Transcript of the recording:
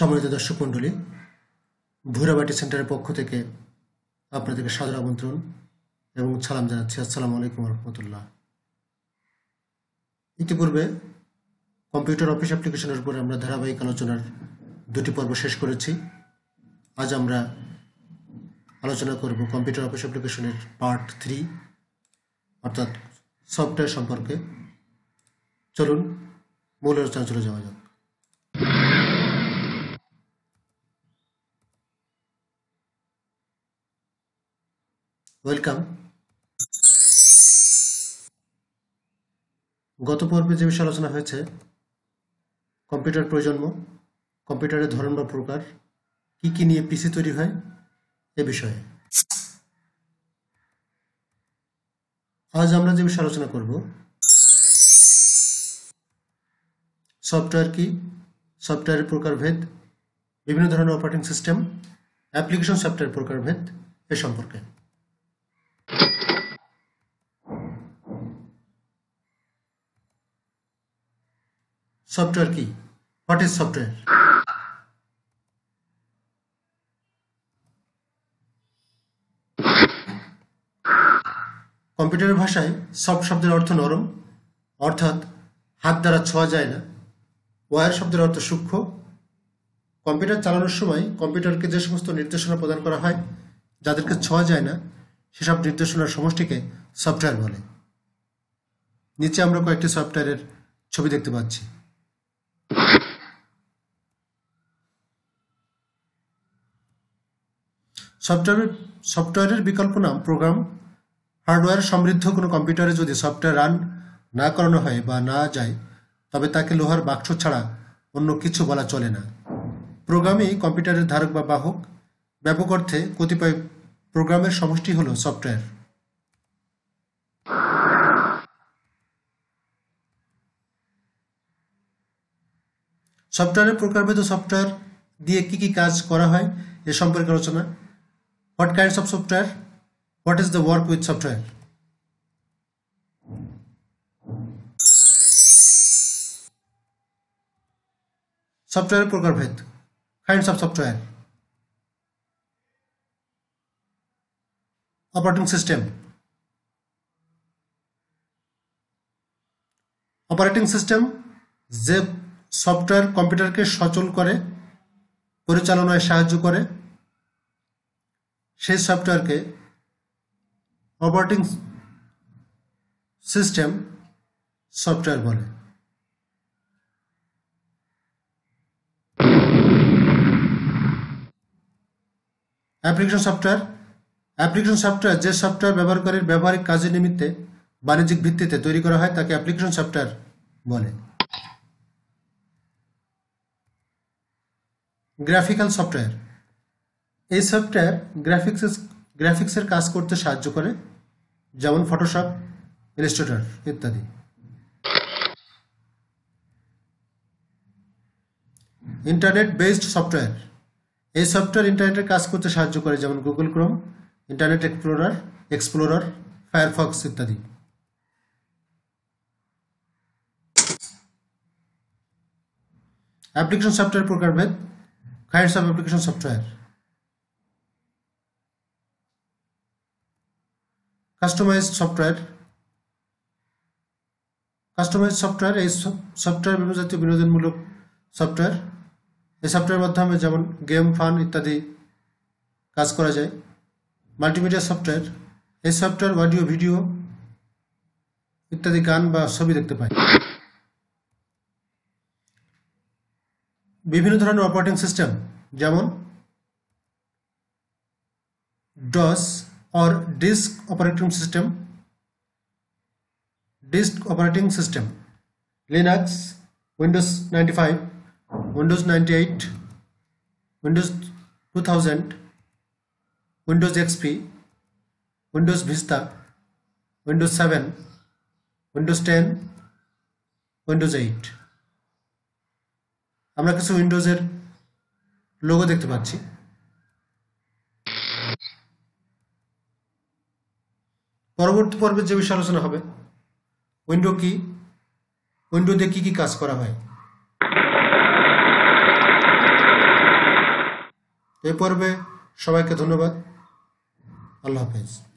সম্মানিত দর্শক মন্ডলী ভৈরাবাটি সেন্টারের পক্ষ থেকে আপনাদেরকে সাদর আমন্ত্রণ এবং সালাম জানাচ্ছি আসসালামু আলাইকুম রহমতুল্লাহ ইতিপূর্বে কম্পিউটার অফিস অ্যাপ্লিকেশনের উপর আমরা ধারাবাহিক আলোচনার দুটি পর্ব শেষ করেছি আজ আমরা আলোচনা করব কম্পিউটার অফিস অ্যাপ্লিকেশনের পার্ট থ্রি অর্থাৎ সফটওয়্যার সম্পর্কে চলুন মূল আলোচনা চলে যাওয়া যাক ওয়েলকাম গত পর্বে যে বিষয়ে আলোচনা হয়েছে কম্পিউটার প্রজন্ম কম্পিউটারের ধরন বা প্রকার কি কি নিয়ে পিসি তৈরি হয় এ বিষয়ে আজ আমরা যে বিষয়ে আলোচনা করব সফটওয়্যার কি সফটওয়্যারের প্রকারভেদ বিভিন্ন ধরনের অপারেটিং সিস্টেম অ্যাপ্লিকেশন সফটওয়্যার প্রকারভেদ এ সম্পর্কে সফটওয়্যার কি হোয়াট ইজ সফটওয়্যার কম্পিউটারের ভাষায় সফট শব্দের অর্থ নরম অর্থাৎ হাত দ্বারা ছোঁয়া যায় না ওয়ার শব্দের অর্থ সূক্ষ্ম কম্পিউটার চালানোর সময় কম্পিউটারকে যে সমস্ত নির্দেশনা প্রদান করা হয় যাদেরকে ছোঁয়া যায় না সেসব নির্দেশনার সমষ্টিকে সফটওয়্যার বলে নিচে আমরা কয়েকটি সফটওয়্যারের ছবি দেখতে পাচ্ছি সফটওয়্যার সফটওয়্যারের বিকল্প নাম প্রোগ্রাম হার্ডওয়্যার সমৃদ্ধ কোনো কম্পিউটারে যদি সফটওয়্যার রান না করানো হয় বা না যায় তবে তাকে লোহার বাক্স ছাড়া অন্য কিছু বলা চলে না প্রোগ্রামই কম্পিউটারের ধারক বা বাহক ব্যাপক অর্থে কতিপয় প্রোগ্রামের সমষ্টি হল সফটওয়্যার সফটওয়্যারের প্রকারভেদ সফটওয়্যার দিয়ে কি কি কাজ করা হয় এ সম্পর্কে আলোচনা what kinds of software what is the work with software সফটওয়্যারের প্রকারভেদ kinds of software operating system operating system যে সফটওয়্যার কম্পিউটারকে সচল করে পরিচালনায় সাহায্য করে সেই সফটওয়্যারকে অপারেটিং সিস্টেম সফটওয়্যার বলে অ্যাপ্লিকেশন সফটওয়্যার অ্যাপ্লিকেশন সফটওয়্যার যে সফটওয়্যার ব্যবহারকারীর ব্যবহারিক কাজের নিমিত্তে বাণিজ্যিক ভিত্তিতে তৈরি করা হয় তাকে অ্যাপ্লিকেশন সফটওয়্যার বলে গ্রাফিক্যাল সফটওয়্যার এই সফটওয়্যার গ্রাফিক্স গ্রাফিক্সের কাজ করতে সাহায্য করে যেমন ফটোশপ ইলিস্ট্রেটর ইত্যাদি ইন্টারনেট বেসড সফটওয়্যার এই সফটওয়্যার ইন্টারনেটের কাজ করতে সাহায্য করে যেমন Google Chrome Internet Explorer Explorer Firefox ইত্যাদি অ্যাপ্লিকেশন সফটওয়্যার প্রকারভেদ kinds of application software customized software customize software এই সফটওয়্যার বিভিন্ন জাতীয় বিনোদনমূলক সফটওয়্যার এই সফটওয়্যারের মাধ্যমে যেমন গেম ফান ইত্যাদি কাজ করা যায় মাল্টিমিডিয়া সফটওয়্যার এই সফটওয়্যার অডিও ভিডিও ইত্যাদি গান বা ছবি দেখতে পাই বিভিন্ন ধরনের অপারেটিং সিস্টেম যেমন DOS or disk operating system disk operating system Linux Windows ninety five Windows ninety eight Windows two thousand Windows XP Windows Vista Windows seven Windows ten Windows eight আমরা কিছু উইন্ডোজের লোগো দেখতে পাচ্ছি পরবর্তী পর্বে যে বিষয় আলোচনা হবে উইন্ডো কি উইন্ডো দিয়ে কি কি কাজ করা হয় এই পর্বে সবাইকে ধন্যবাদ আল্লাহ হাফেজ